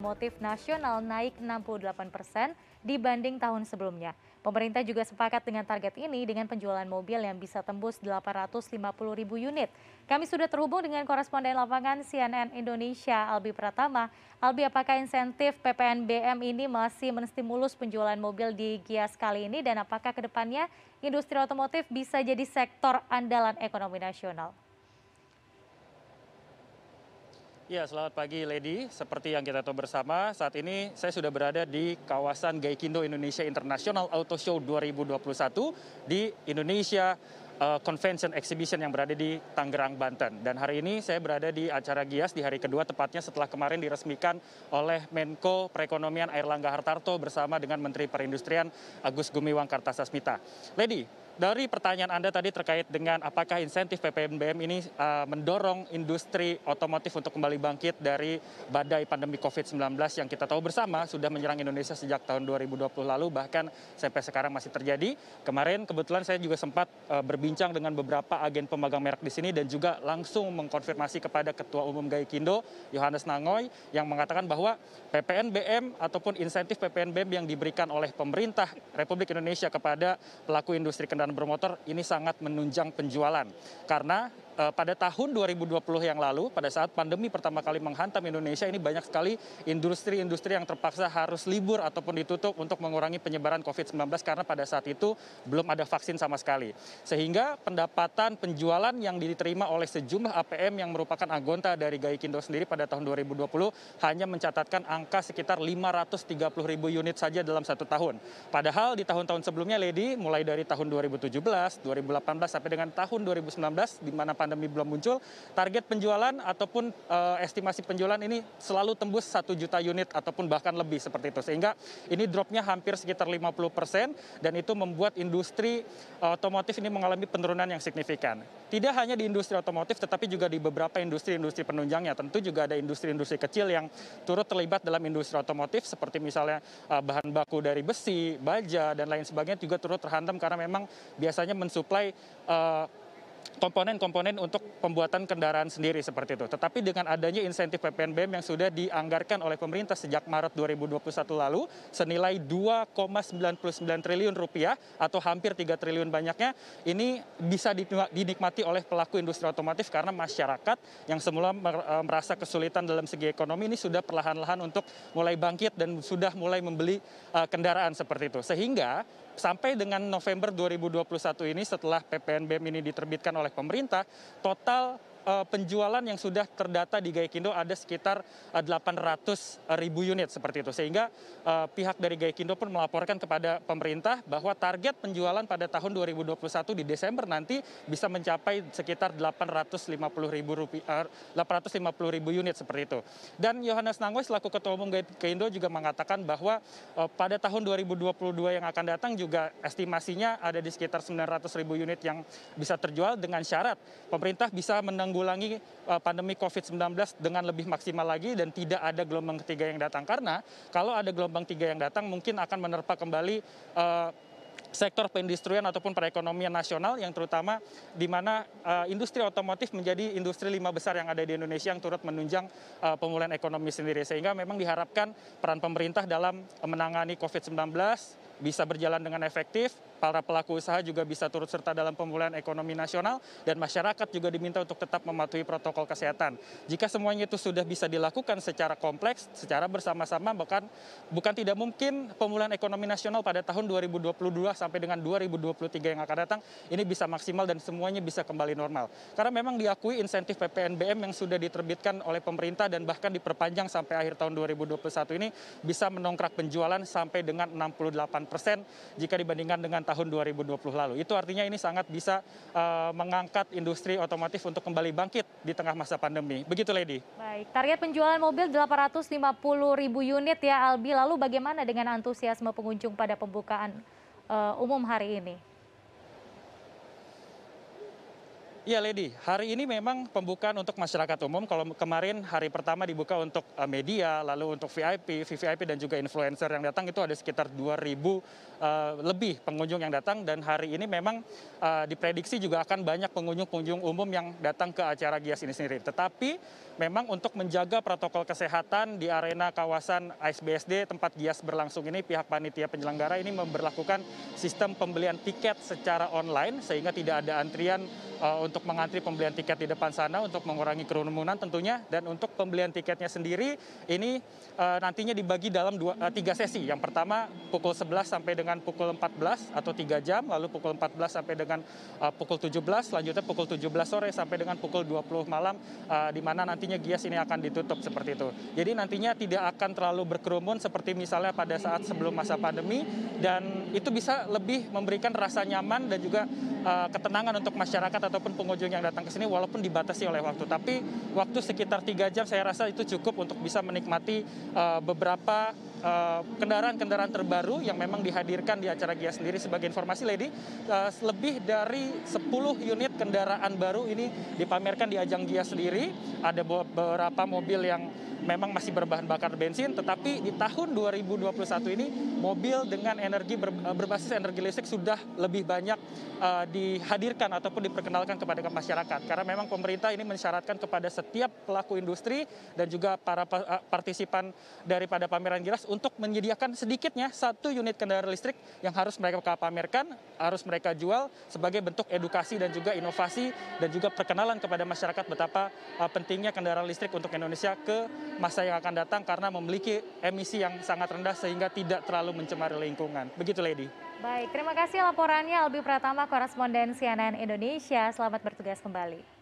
motif nasional naik 68 persen dibanding tahun sebelumnya. Pemerintah juga sepakat dengan target ini dengan penjualan mobil yang bisa tembus 850 ribu unit. Kami sudah terhubung dengan koresponden lapangan CNN Indonesia Albi Pratama. Albi, apakah insentif PPNBM ini masih menstimulus penjualan mobil di Gias kali ini dan apakah kedepannya industri otomotif bisa jadi sektor andalan ekonomi nasional? Ya, selamat pagi Lady. Seperti yang kita tahu bersama, saat ini saya sudah berada di kawasan Gaikindo Indonesia International Auto Show 2021 di Indonesia eh, Convention Exhibition yang berada di Tangerang, Banten. Dan hari ini saya berada di acara Gias di hari kedua, tepatnya setelah kemarin diresmikan oleh Menko Perekonomian Airlangga Hartarto bersama dengan Menteri Perindustrian Agus Gumiwang Kartasasmita. Lady, dari pertanyaan Anda tadi terkait dengan apakah insentif PPNBM ini uh, mendorong industri otomotif untuk kembali bangkit dari badai pandemi COVID-19 yang kita tahu bersama sudah menyerang Indonesia sejak tahun 2020 lalu bahkan sampai sekarang masih terjadi. Kemarin kebetulan saya juga sempat uh, berbincang dengan beberapa agen pemegang merek di sini dan juga langsung mengkonfirmasi kepada Ketua Umum Gaikindo Yohanes Nangoy yang mengatakan bahwa PPNBM ataupun insentif PPNBM yang diberikan oleh pemerintah Republik Indonesia kepada pelaku industri kendaraan kendaraan bermotor ini sangat menunjang penjualan karena Eh, pada tahun 2020 yang lalu pada saat pandemi pertama kali menghantam Indonesia ini banyak sekali industri-industri yang terpaksa harus libur ataupun ditutup untuk mengurangi penyebaran COVID-19 karena pada saat itu belum ada vaksin sama sekali. Sehingga pendapatan penjualan yang diterima oleh sejumlah APM yang merupakan anggota dari Gaikindo sendiri pada tahun 2020 hanya mencatatkan angka sekitar 530 ribu unit saja dalam satu tahun. Padahal di tahun-tahun sebelumnya, Lady, mulai dari tahun 2017, 2018 sampai dengan tahun 2019 di mana pandemi pandemi belum muncul, target penjualan ataupun eh, estimasi penjualan ini selalu tembus 1 juta unit ataupun bahkan lebih seperti itu. Sehingga ini dropnya hampir sekitar 50 persen dan itu membuat industri eh, otomotif ini mengalami penurunan yang signifikan. Tidak hanya di industri otomotif tetapi juga di beberapa industri-industri penunjangnya. Tentu juga ada industri-industri kecil yang turut terlibat dalam industri otomotif seperti misalnya eh, bahan baku dari besi, baja, dan lain sebagainya juga turut terhantam karena memang biasanya mensuplai uh, komponen-komponen untuk pembuatan kendaraan sendiri seperti itu. Tetapi dengan adanya insentif PPNBM yang sudah dianggarkan oleh pemerintah sejak Maret 2021 lalu senilai 2,99 triliun rupiah atau hampir 3 triliun banyaknya ini bisa dinikmati oleh pelaku industri otomotif karena masyarakat yang semula e, merasa kesulitan dalam segi ekonomi ini sudah perlahan-lahan untuk mulai bangkit dan sudah mulai membeli e, kendaraan seperti itu. Sehingga sampai dengan november dua ribu dua puluh satu ini setelah ppnbm ini diterbitkan oleh pemerintah total Eh, penjualan yang sudah terdata di gaikindo ada sekitar 800 eh, ribu unit seperti itu sehingga eh, pihak dari gaikindo pun melaporkan kepada pemerintah bahwa target penjualan pada tahun 2021 di desember nanti bisa mencapai sekitar 850.000 ratus lima 850 ribu unit seperti itu dan Yohanes Nangwe selaku ketua umum gaikindo juga mengatakan bahwa pada tahun 2022 yang akan datang juga estimasinya ada di sekitar 900 ribu unit yang bisa terjual dengan syarat pemerintah bisa menang menanggulangi eh, pandemi covid 19 dengan lebih maksimal lagi dan tidak ada gelombang ketiga yang datang karena kalau ada gelombang tiga yang datang mungkin akan menerpa kembali eh, sektor perindustrian ataupun perekonomian nasional yang terutama di mana eh, industri otomotif menjadi industri lima besar yang ada di Indonesia yang turut menunjang pemulihan ekonomi sendiri sehingga memang diharapkan peran pemerintah dalam menangani COVID-19 bisa berjalan dengan efektif, para pelaku usaha juga bisa turut serta dalam pemulihan ekonomi nasional, dan masyarakat juga diminta untuk tetap mematuhi protokol kesehatan. Jika semuanya itu sudah bisa dilakukan secara kompleks, secara bersama-sama, bahkan bukan tidak mungkin pemulihan ekonomi nasional pada tahun 2022 sampai dengan 2023 yang akan datang, ini bisa maksimal dan semuanya bisa kembali normal. Karena memang diakui insentif PPNBM yang sudah diterbitkan oleh pemerintah dan bahkan diperpanjang sampai akhir tahun 2021 ini bisa menongkrak penjualan sampai dengan 68 persen jika dibandingkan dengan tahun 2020 lalu itu artinya ini sangat bisa eh, mengangkat industri otomotif untuk kembali bangkit di tengah masa pandemi begitu lady baik target penjualan mobil 850 ribu unit ya Albi lalu bagaimana dengan antusiasme pengunjung pada pembukaan uh, umum hari ini ya lady hari ini memang pembukaan untuk masyarakat umum kalau kemarin hari pertama dibuka untuk eh, media lalu untuk vip vvip dan juga influencer yang datang itu ada sekitar dua eh, lebih pengunjung yang datang dan hari ini memang eh, diprediksi juga akan banyak pengunjung pengunjung umum yang datang ke acara gias ini sendiri tetapi memang untuk menjaga protokol kesehatan di arena kawasan ASBSD tempat gias berlangsung ini pihak panitia penyelenggara ini memperlakukan sistem pembelian tiket secara online sehingga tidak ada antrian untuk untuk mengantri pembelian tiket di depan sana untuk mengurangi kerumunan tentunya dan untuk pembelian tiketnya sendiri ini eh, nantinya dibagi dalam dua, eh, tiga sesi. Yang pertama pukul 11 sampai dengan pukul 14 atau tiga jam, lalu pukul 14 sampai dengan eh, pukul 17, selanjutnya pukul 17 sore sampai dengan pukul 20 malam di mana nantinya Gias ini akan ditutup seperti itu. Jadi nantinya tidak akan terlalu berkerumun seperti misalnya pada saat sebelum masa pandemi dan itu bisa lebih memberikan rasa nyaman dan juga uh, ketenangan untuk masyarakat ataupun pengunjung yang datang ke sini walaupun dibatasi oleh waktu. Tapi waktu sekitar tiga jam saya rasa itu cukup untuk bisa menikmati uh, beberapa Eh, kendaraan-kendaraan terbaru yang memang dihadirkan di acara GIA sendiri. Sebagai informasi, Lady, eh, lebih dari 10 unit kendaraan baru ini dipamerkan di ajang GIA sendiri. Ada beberapa mobil yang memang masih berbahan bakar bensin, tetapi di tahun 2021 ini mobil dengan energi ber, eh, berbasis energi listrik sudah lebih banyak uh, dihadirkan ataupun diperkenalkan kepada masyarakat. Karena memang pemerintah ini mensyaratkan kepada setiap pelaku industri dan juga para uh, partisipan daripada pameran gilas untuk menyediakan sedikitnya satu unit kendaraan listrik yang harus mereka pamerkan harus mereka jual sebagai bentuk edukasi dan juga inovasi dan juga perkenalan kepada masyarakat betapa uh, pentingnya kendaraan listrik untuk Indonesia ke masa yang akan datang karena memiliki emisi yang sangat rendah sehingga tidak terlalu mencemari lingkungan. Begitu Lady. Baik, terima kasih laporannya Albi Pratama, koresponden CNN Indonesia. Selamat bertugas kembali.